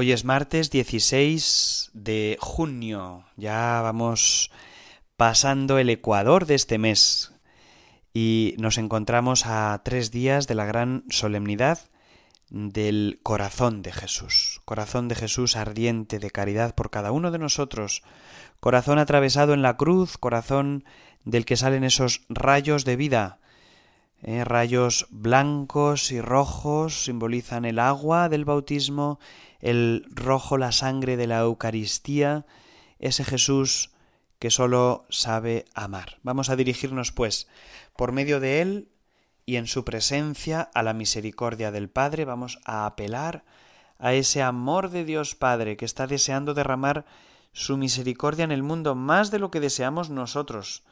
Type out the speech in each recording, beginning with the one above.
Hoy es martes 16 de junio, ya vamos pasando el ecuador de este mes y nos encontramos a tres días de la gran solemnidad del corazón de Jesús, corazón de Jesús ardiente de caridad por cada uno de nosotros, corazón atravesado en la cruz, corazón del que salen esos rayos de vida, eh, rayos blancos y rojos simbolizan el agua del bautismo el rojo la sangre de la Eucaristía, ese Jesús que solo sabe amar. Vamos a dirigirnos, pues, por medio de Él y en su presencia a la misericordia del Padre, vamos a apelar a ese amor de Dios Padre que está deseando derramar su misericordia en el mundo más de lo que deseamos nosotros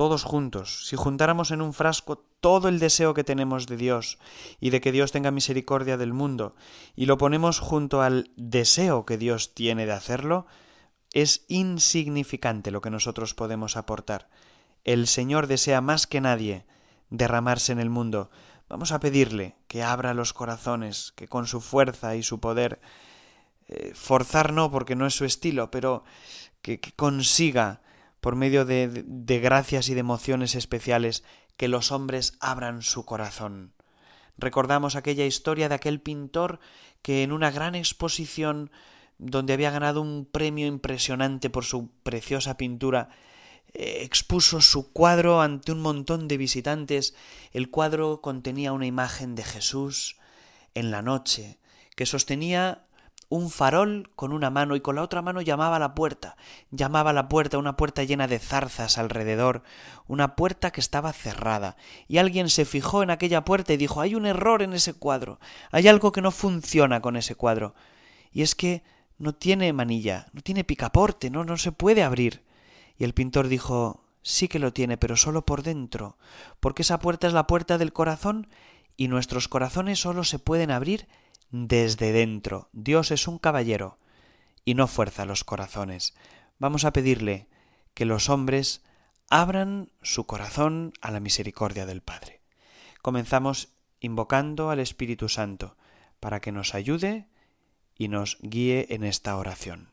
todos juntos, si juntáramos en un frasco todo el deseo que tenemos de Dios y de que Dios tenga misericordia del mundo, y lo ponemos junto al deseo que Dios tiene de hacerlo, es insignificante lo que nosotros podemos aportar. El Señor desea más que nadie derramarse en el mundo. Vamos a pedirle que abra los corazones, que con su fuerza y su poder, eh, forzar no porque no es su estilo, pero que consiga por medio de, gracias y de emociones especiales, que los hombres abran su corazón. Recordamos aquella historia de aquel pintor que en una gran exposición donde había ganado un premio impresionante por su preciosa pintura, eh, expuso su cuadro ante un montón de visitantes. El cuadro contenía una imagen de Jesús en la noche, que sostenía un farol con una mano y con la otra mano llamaba a la puerta. Llamaba a la puerta, una puerta llena de zarzas alrededor, una puerta que estaba cerrada. Y alguien se fijó en aquella puerta y dijo, hay un error en ese cuadro, hay algo que no funciona con ese cuadro. Y es que no tiene manilla, no tiene picaporte, no, no se puede abrir. Y el pintor dijo, sí que lo tiene, pero solo por dentro, porque esa puerta es la puerta del corazón y nuestros corazones solo se pueden abrir desde dentro. Dios es un caballero y no fuerza los corazones. Vamos a pedirle que los hombres abran su corazón a la misericordia del Padre. Comenzamos invocando al Espíritu Santo para que nos ayude y nos guíe en esta oración.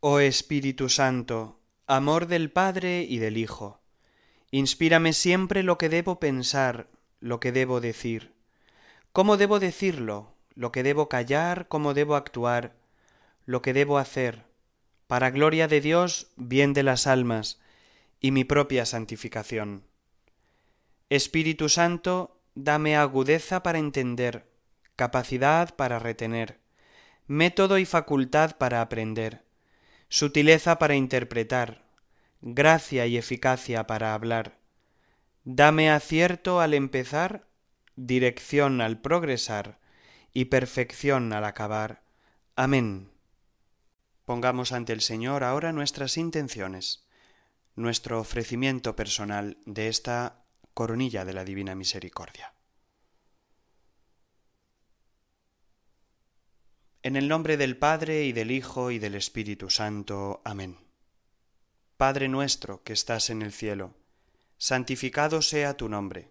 Oh Espíritu Santo, amor del Padre y del Hijo, inspírame siempre lo que debo pensar, lo que debo decir ¿Cómo debo decirlo? ¿Lo que debo callar? ¿Cómo debo actuar? ¿Lo que debo hacer? Para gloria de Dios, bien de las almas y mi propia santificación. Espíritu Santo, dame agudeza para entender, capacidad para retener, método y facultad para aprender, sutileza para interpretar, gracia y eficacia para hablar. Dame acierto al empezar dirección al progresar y perfección al acabar. Amén. Pongamos ante el Señor ahora nuestras intenciones, nuestro ofrecimiento personal de esta coronilla de la Divina Misericordia. En el nombre del Padre y del Hijo y del Espíritu Santo. Amén. Padre nuestro que estás en el cielo, santificado sea tu nombre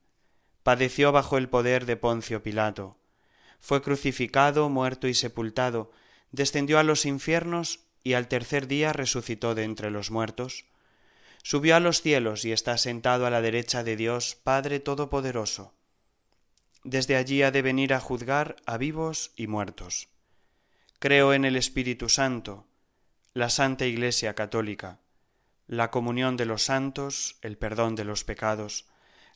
padeció bajo el poder de Poncio Pilato, fue crucificado, muerto y sepultado, descendió a los infiernos y al tercer día resucitó de entre los muertos, subió a los cielos y está sentado a la derecha de Dios Padre Todopoderoso. Desde allí ha de venir a juzgar a vivos y muertos. Creo en el Espíritu Santo, la Santa Iglesia Católica, la comunión de los santos, el perdón de los pecados,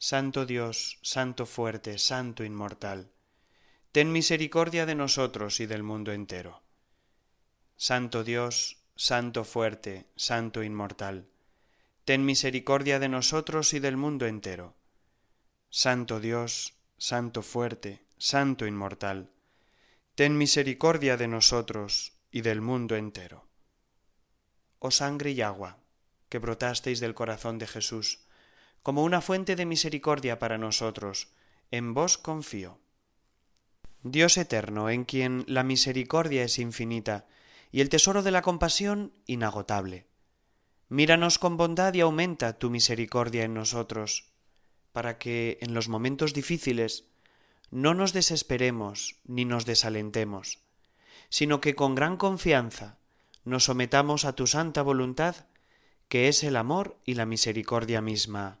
Santo Dios, Santo fuerte, Santo inmortal, ten misericordia de nosotros y del mundo entero. Santo Dios, Santo fuerte, Santo inmortal, ten misericordia de nosotros y del mundo entero. Santo Dios, Santo fuerte, Santo inmortal, ten misericordia de nosotros y del mundo entero. Oh sangre y agua, que brotasteis del corazón de Jesús, como una fuente de misericordia para nosotros. En vos confío. Dios eterno, en quien la misericordia es infinita y el tesoro de la compasión inagotable. Míranos con bondad y aumenta tu misericordia en nosotros, para que en los momentos difíciles no nos desesperemos ni nos desalentemos, sino que con gran confianza nos sometamos a tu santa voluntad, que es el amor y la misericordia misma.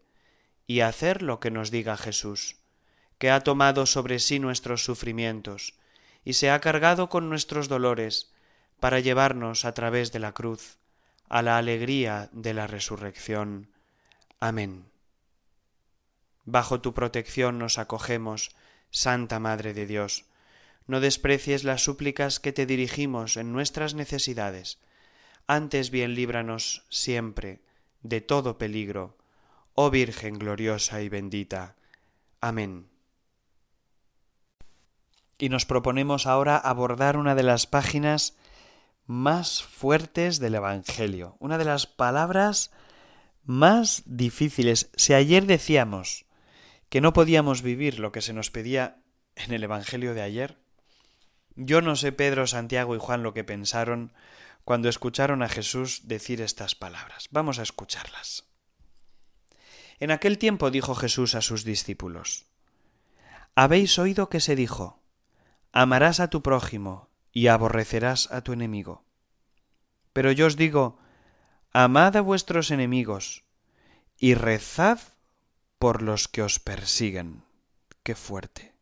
y hacer lo que nos diga Jesús, que ha tomado sobre sí nuestros sufrimientos y se ha cargado con nuestros dolores para llevarnos a través de la cruz a la alegría de la resurrección. Amén. Bajo tu protección nos acogemos, Santa Madre de Dios. No desprecies las súplicas que te dirigimos en nuestras necesidades. Antes bien líbranos siempre de todo peligro oh Virgen gloriosa y bendita. Amén. Y nos proponemos ahora abordar una de las páginas más fuertes del Evangelio, una de las palabras más difíciles. Si ayer decíamos que no podíamos vivir lo que se nos pedía en el Evangelio de ayer, yo no sé Pedro, Santiago y Juan lo que pensaron cuando escucharon a Jesús decir estas palabras. Vamos a escucharlas. En aquel tiempo dijo Jesús a sus discípulos, Habéis oído que se dijo, Amarás a tu prójimo y aborrecerás a tu enemigo. Pero yo os digo, Amad a vuestros enemigos y rezad por los que os persiguen. Qué fuerte.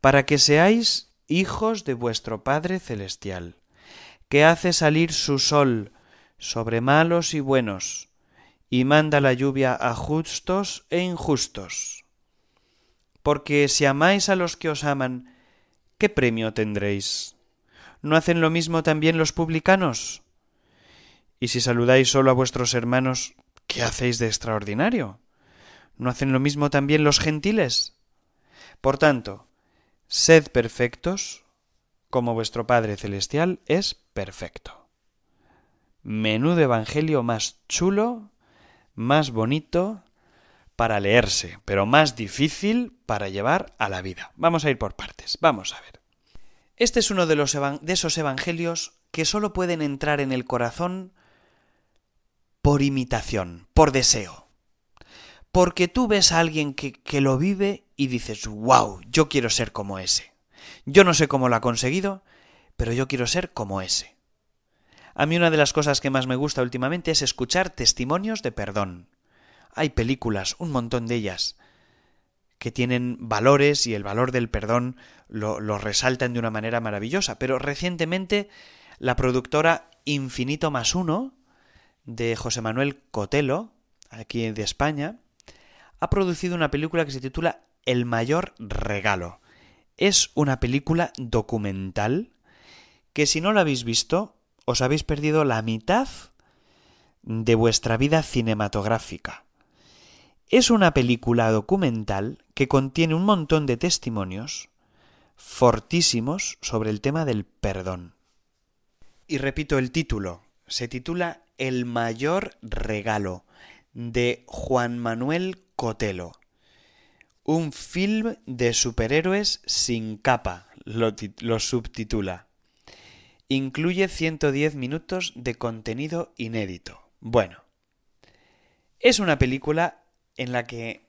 Para que seáis hijos de vuestro Padre Celestial, que hace salir su sol sobre malos y buenos, y manda la lluvia a justos e injustos. Porque si amáis a los que os aman, ¿qué premio tendréis? ¿No hacen lo mismo también los publicanos? Y si saludáis solo a vuestros hermanos, ¿qué hacéis de extraordinario? ¿No hacen lo mismo también los gentiles? Por tanto, sed perfectos, como vuestro Padre Celestial es perfecto. Menudo Evangelio más chulo más bonito para leerse, pero más difícil para llevar a la vida. Vamos a ir por partes, vamos a ver. Este es uno de, esos evangelios que solo pueden entrar en el corazón por imitación, por deseo. Porque tú ves a alguien que, que lo vive y dices, wow, yo quiero ser como ese. Yo no sé cómo lo ha conseguido, pero yo quiero ser como ese. A mí una de las cosas que más me gusta últimamente es escuchar testimonios de perdón. Hay películas, un montón de ellas, que tienen valores y el valor del perdón lo, resaltan de una manera maravillosa. Pero recientemente la productora Infinito más uno de José Manuel Cotelo, aquí de España, ha producido una película que se titula El mayor regalo. Es una película documental que si no la habéis visto, os habéis perdido la mitad de vuestra vida cinematográfica. Es una película documental que contiene un montón de testimonios fortísimos sobre el tema del perdón. Y repito el título, se titula El mayor regalo de Juan Manuel Cotelo. Un film de superhéroes sin capa, lo, lo subtitula. Incluye 110 minutos de contenido inédito. Bueno, es una película en la que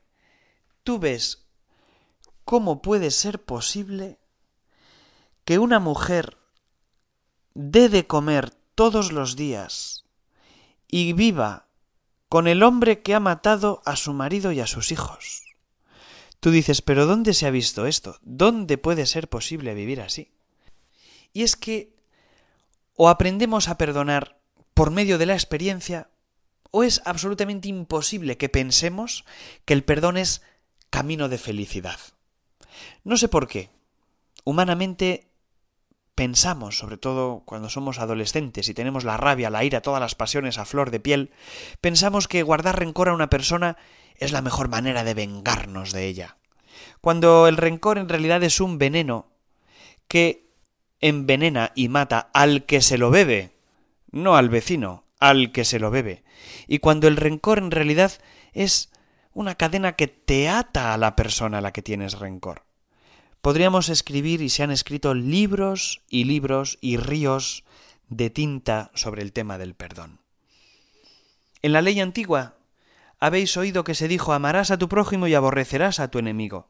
tú ves cómo puede ser posible que una mujer dé de comer todos los días y viva con el hombre que ha matado a su marido y a sus hijos. Tú dices, pero ¿dónde se ha visto esto? ¿Dónde puede ser posible vivir así? Y es que o aprendemos a perdonar por medio de la experiencia, o es absolutamente imposible que pensemos que el perdón es camino de felicidad. No sé por qué. Humanamente pensamos, sobre todo cuando somos adolescentes y tenemos la rabia, la ira, todas las pasiones a flor de piel, pensamos que guardar rencor a una persona es la mejor manera de vengarnos de ella. Cuando el rencor en realidad es un veneno que envenena y mata al que se lo bebe, no al vecino, al que se lo bebe. Y cuando el rencor en realidad es una cadena que te ata a la persona a la que tienes rencor. Podríamos escribir, y se han escrito libros y libros y ríos de tinta sobre el tema del perdón. En la ley antigua habéis oído que se dijo amarás a tu prójimo y aborrecerás a tu enemigo.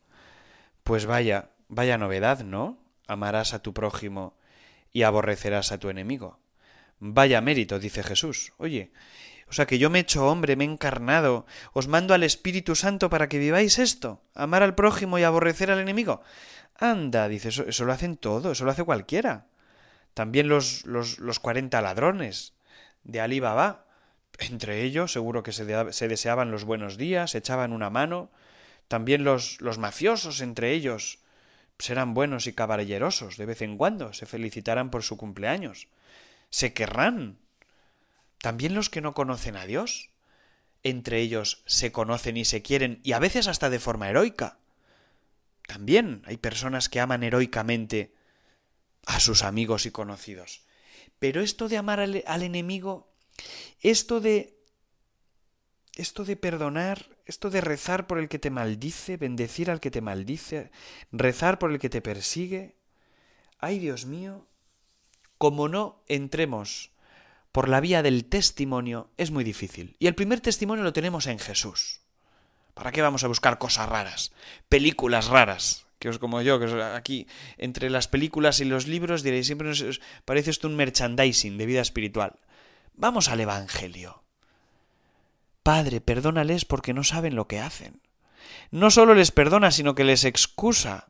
Pues vaya, vaya novedad, ¿no? amarás a tu prójimo y aborrecerás a tu enemigo. Vaya mérito, dice Jesús. Oye, o sea que yo me he hecho hombre, me he encarnado, os mando al Espíritu Santo para que viváis esto, amar al prójimo y aborrecer al enemigo. Anda, dice, eso, lo hacen todo, eso lo hace cualquiera. También los, los, 40 ladrones de Alí Baba. Entre ellos, seguro que se, deseaban los buenos días, se echaban una mano. También los, los mafiosos, entre ellos, serán buenos y caballerosos de vez en cuando, se felicitarán por su cumpleaños, se querrán. También los que no conocen a Dios, entre ellos se conocen y se quieren, y a veces hasta de forma heroica. También hay personas que aman heroicamente a sus amigos y conocidos. Pero esto de amar al, enemigo, esto de... esto de perdonar, esto de rezar por el que te maldice, bendecir al que te maldice, rezar por el que te persigue, ay Dios mío, como no entremos por la vía del testimonio, es muy difícil. Y el primer testimonio lo tenemos en Jesús. ¿Para qué vamos a buscar cosas raras? Películas raras. Que os como yo, que aquí entre las películas y los libros diréis siempre parece esto un merchandising de vida espiritual. Vamos al Evangelio. Padre, perdónales porque no saben lo que hacen. No solo les perdona, sino que les excusa.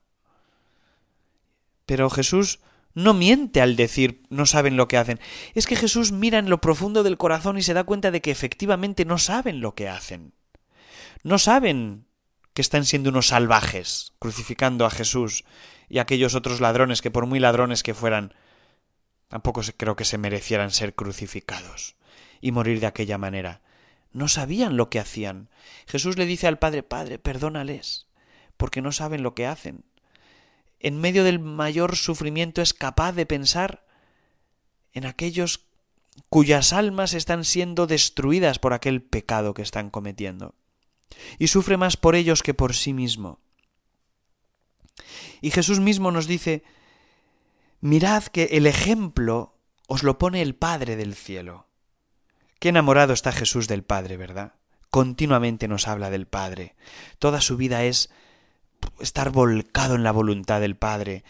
Pero Jesús no miente al decir no saben lo que hacen. Es que Jesús mira en lo profundo del corazón y se da cuenta de que efectivamente no saben lo que hacen. No saben que están siendo unos salvajes, crucificando a Jesús y a aquellos otros ladrones que por muy ladrones que fueran, tampoco creo que se merecieran ser crucificados y morir de aquella manera. No sabían lo que hacían. Jesús le dice al Padre, Padre, perdónales, porque no saben lo que hacen. En medio del mayor sufrimiento es capaz de pensar en aquellos cuyas almas están siendo destruidas por aquel pecado que están cometiendo. Y sufre más por ellos que por sí mismo. Y Jesús mismo nos dice, mirad que el ejemplo os lo pone el Padre del cielo. Qué enamorado está Jesús del Padre, ¿verdad? Continuamente nos habla del Padre. Toda su vida es estar volcado en la voluntad del Padre.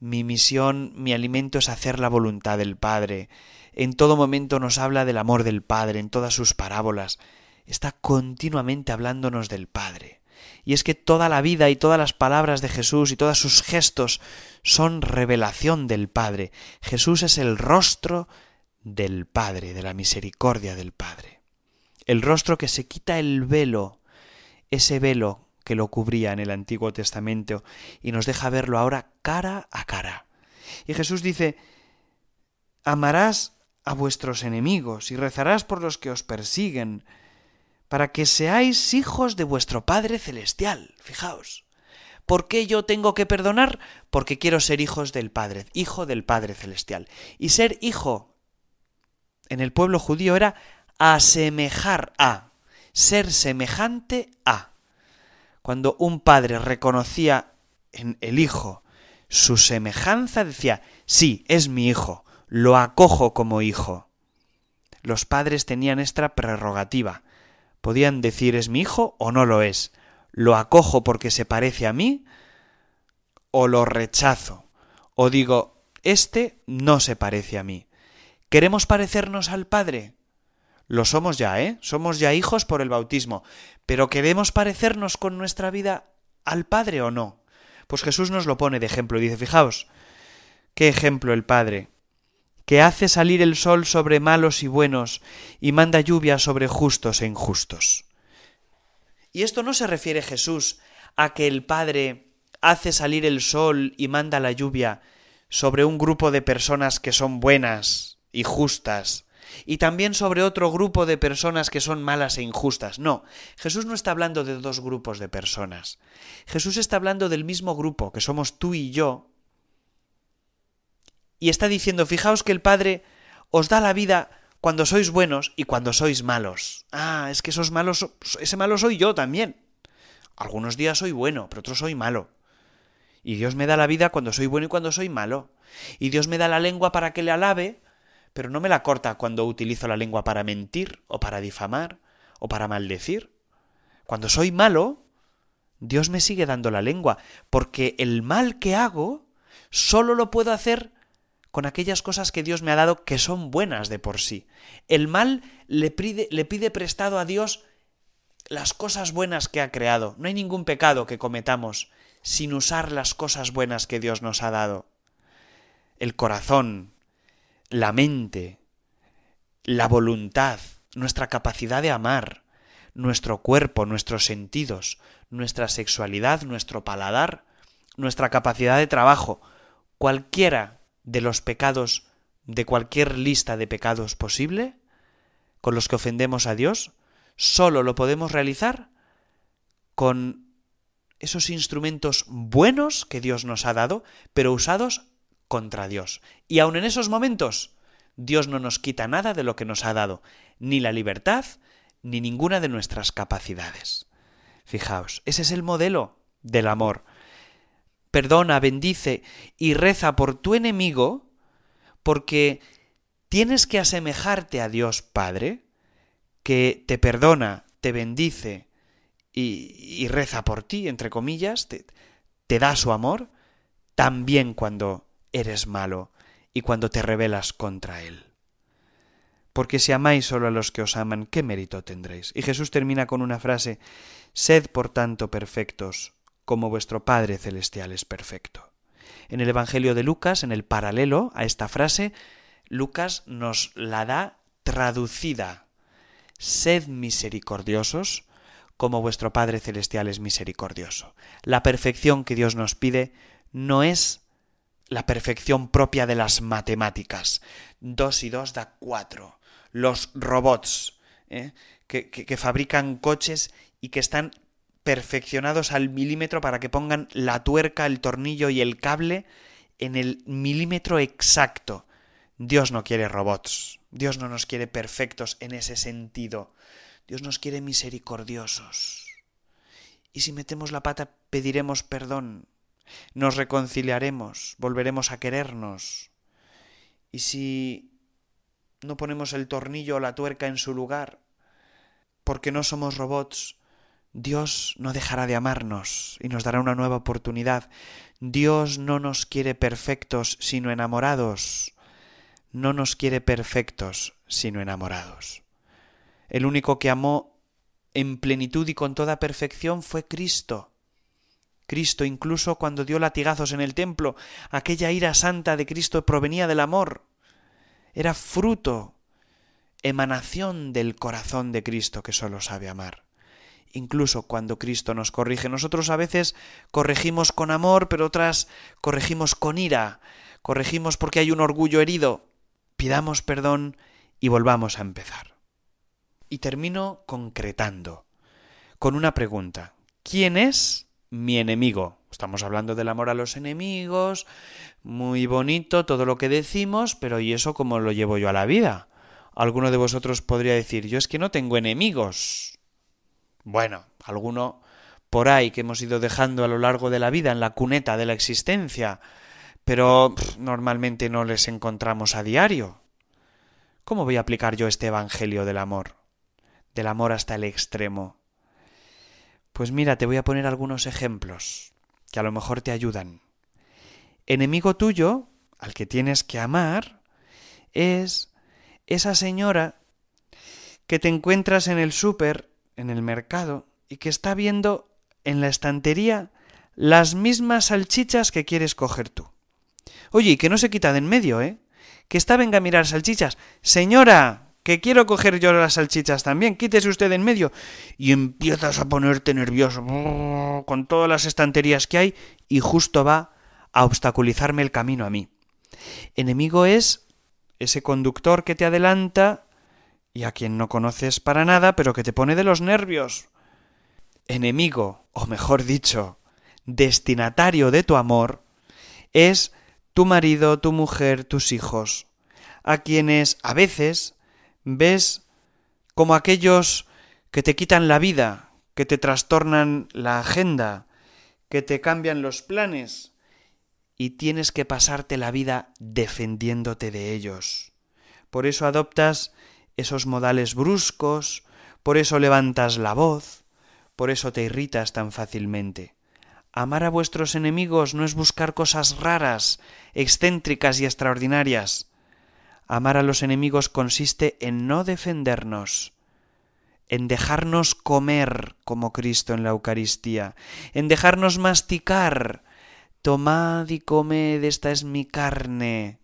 Mi misión, mi alimento es hacer la voluntad del Padre. En todo momento nos habla del amor del Padre, en todas sus parábolas. Está continuamente hablándonos del Padre. Y es que toda la vida y todas las palabras de Jesús y todos sus gestos son revelación del Padre. Jesús es el rostro del Padre, de la misericordia del Padre. El rostro que se quita el velo, ese velo que lo cubría en el Antiguo Testamento y nos deja verlo ahora cara a cara. Y Jesús dice, amarás a vuestros enemigos y rezarás por los que os persiguen, para que seáis hijos de vuestro Padre Celestial. Fijaos. ¿Por qué yo tengo que perdonar? Porque quiero ser hijos del Padre, hijo del Padre Celestial. Y ser hijo en el pueblo judío era asemejar a, ser semejante a. Cuando un padre reconocía en el hijo su semejanza, decía, sí, es mi hijo, lo acojo como hijo. Los padres tenían esta prerrogativa. Podían decir es mi hijo o no lo es. Lo acojo porque se parece a mí o lo rechazo. O digo, este no se parece a mí. ¿Queremos parecernos al Padre? Lo somos ya, ¿eh? Somos ya hijos por el bautismo. Pero ¿queremos parecernos con nuestra vida al Padre o no? Pues Jesús nos lo pone de ejemplo y dice, fijaos, qué ejemplo el Padre, que hace salir el sol sobre malos y buenos y manda lluvia sobre justos e injustos. Y esto no se refiere Jesús a que el Padre hace salir el sol y manda la lluvia sobre un grupo de personas que son buenas y justas, y también sobre otro grupo de personas que son malas e injustas. No, Jesús no está hablando de dos grupos de personas. Jesús está hablando del mismo grupo, que somos tú y yo, y está diciendo, fijaos que el Padre os da la vida cuando sois buenos y cuando sois malos. Ah, es que esos malos, ese malo soy yo también. Algunos días soy bueno, pero otros soy malo. Y Dios me da la vida cuando soy bueno y cuando soy malo. Y Dios me da la lengua para que le alabe, pero no me la corta cuando utilizo la lengua para mentir o para difamar o para maldecir. Cuando soy malo, Dios me sigue dando la lengua, porque el mal que hago solo lo puedo hacer con aquellas cosas que Dios me ha dado que son buenas de por sí. El mal le pide, le pide prestado a Dios las cosas buenas que ha creado. No hay ningún pecado que cometamos sin usar las cosas buenas que Dios nos ha dado. El corazón, la mente, la voluntad, nuestra capacidad de amar, nuestro cuerpo, nuestros sentidos, nuestra sexualidad, nuestro paladar, nuestra capacidad de trabajo, cualquiera de los pecados de cualquier lista de pecados posible con los que ofendemos a Dios, solo lo podemos realizar con esos instrumentos buenos que Dios nos ha dado, pero usados contra Dios. Y aun en esos momentos, Dios no nos quita nada de lo que nos ha dado, ni la libertad, ni ninguna de nuestras capacidades. Fijaos, ese es el modelo del amor. Perdona, bendice y reza por tu enemigo, porque tienes que asemejarte a Dios Padre, que te perdona, te bendice y, reza por ti, entre comillas, te, te da su amor, también cuando eres malo y cuando te rebelas contra Él. Porque si amáis solo a los que os aman, ¿qué mérito tendréis? Y Jesús termina con una frase, Sed por tanto perfectos como vuestro Padre Celestial es perfecto. En el Evangelio de Lucas, en el paralelo a esta frase, Lucas nos la da traducida. Sed misericordiosos como vuestro Padre Celestial es misericordioso. La perfección que Dios nos pide no es la perfección propia de las matemáticas. Dos y dos da cuatro. Los robots ¿eh? que fabrican coches y que están perfeccionados al milímetro para que pongan la tuerca, el tornillo y el cable en el milímetro exacto. Dios no quiere robots. Dios no nos quiere perfectos en ese sentido. Dios nos quiere misericordiosos. Y si metemos la pata, pediremos perdón nos reconciliaremos, volveremos a querernos. Y si no ponemos el tornillo o la tuerca en su lugar, porque no somos robots, Dios no dejará de amarnos y nos dará una nueva oportunidad. Dios no nos quiere perfectos, sino enamorados. No nos quiere perfectos, sino enamorados. El único que amó en plenitud y con toda perfección fue Cristo. Cristo incluso cuando dio latigazos en el templo, aquella ira santa de Cristo provenía del amor, era fruto, emanación del corazón de Cristo que solo sabe amar. Incluso cuando Cristo nos corrige, nosotros a veces corregimos con amor, pero otras corregimos con ira, corregimos porque hay un orgullo herido. Pidamos perdón y volvamos a empezar. Y termino concretando con una pregunta. ¿Quién es mi enemigo. Estamos hablando del amor a los enemigos, muy bonito todo lo que decimos, pero ¿y eso cómo lo llevo yo a la vida? Alguno de vosotros podría decir, yo es que no tengo enemigos. Bueno, alguno por ahí que hemos ido dejando a lo largo de la vida en la cuneta de la existencia, pero normalmente no les encontramos a diario. ¿Cómo voy a aplicar yo este Evangelio del amor? Del amor hasta el extremo pues mira, te voy a poner algunos ejemplos que a lo mejor te ayudan. Enemigo tuyo, al que tienes que amar, es esa señora que te encuentras en el súper, en el mercado, y que está viendo en la estantería las mismas salchichas que quieres coger tú. Oye, y que no se quita de en medio, ¿eh? Que está venga a mirar salchichas. Señora, que quiero coger yo las salchichas también, quítese usted en medio. Y empiezas a ponerte nervioso con todas las estanterías que hay y justo va a obstaculizarme el camino a mí. Enemigo es ese conductor que te adelanta y a quien no conoces para nada, pero que te pone de los nervios. Enemigo, o mejor dicho, destinatario de tu amor, es tu marido, tu mujer, tus hijos, a quienes a veces ves como aquellos que te quitan la vida, que te trastornan la agenda, que te cambian los planes, y tienes que pasarte la vida defendiéndote de ellos. Por eso adoptas esos modales bruscos, por eso levantas la voz, por eso te irritas tan fácilmente. Amar a vuestros enemigos no es buscar cosas raras, excéntricas y extraordinarias. Amar a los enemigos consiste en no defendernos, en dejarnos comer como Cristo en la Eucaristía, en dejarnos masticar. Tomad y comed, esta es mi carne,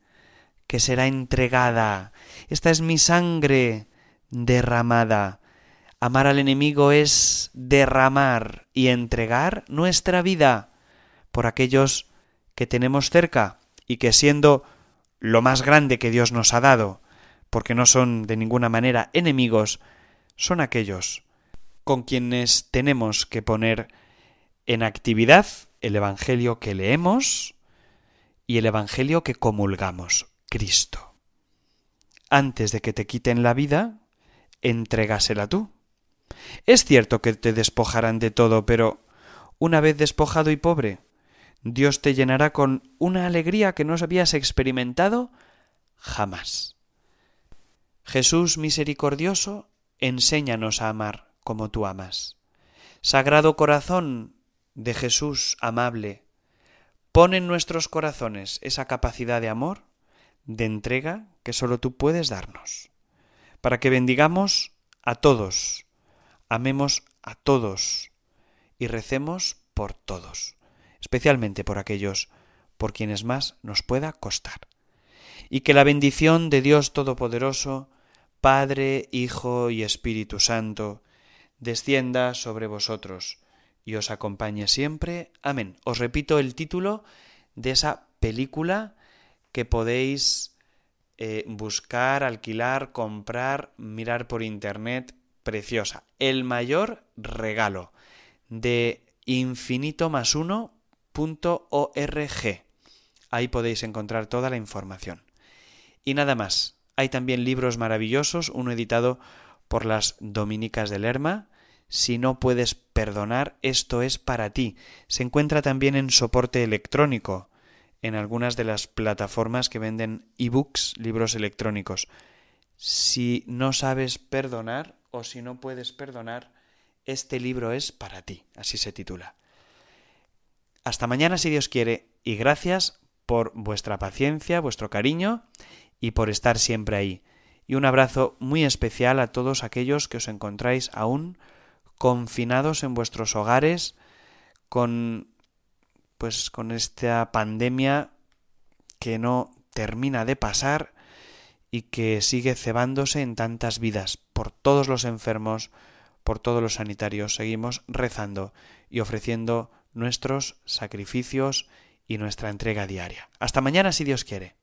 que será entregada, esta es mi sangre derramada. Amar al enemigo es derramar y entregar nuestra vida por aquellos que tenemos cerca y que siendo lo más grande que Dios nos ha dado, porque no son de ninguna manera enemigos, son aquellos con quienes tenemos que poner en actividad el Evangelio que leemos y el Evangelio que comulgamos, Cristo. Antes de que te quiten la vida, entregásela tú. Es cierto que te despojarán de todo, pero una vez despojado y pobre, Dios te llenará con una alegría que no habías experimentado jamás. Jesús misericordioso, enséñanos a amar como tú amas. Sagrado corazón de Jesús amable, pon en nuestros corazones esa capacidad de amor, de entrega que solo tú puedes darnos, para que bendigamos a todos, amemos a todos y recemos por todos especialmente por aquellos por quienes más nos pueda costar. Y que la bendición de Dios Todopoderoso, Padre, Hijo y Espíritu Santo, descienda sobre vosotros y os acompañe siempre. Amén. Os repito el título de esa película que podéis eh, buscar, alquilar, comprar, mirar por internet. Preciosa. El mayor regalo de infinito más uno .org. Ahí podéis encontrar toda la información. Y nada más. Hay también libros maravillosos, uno editado por las Dominicas de Lerma. Si no puedes perdonar, esto es para ti. Se encuentra también en soporte electrónico, en algunas de las plataformas que venden ebooks, libros electrónicos. Si no sabes perdonar o si no puedes perdonar, este libro es para ti, así se titula. Hasta mañana si Dios quiere y gracias por vuestra paciencia, vuestro cariño y por estar siempre ahí. Y un abrazo muy especial a todos aquellos que os encontráis aún confinados en vuestros hogares con pues con esta pandemia que no termina de pasar y que sigue cebándose en tantas vidas por todos los enfermos, por todos los sanitarios. Seguimos rezando y ofreciendo nuestros sacrificios y nuestra entrega diaria. Hasta mañana si Dios quiere.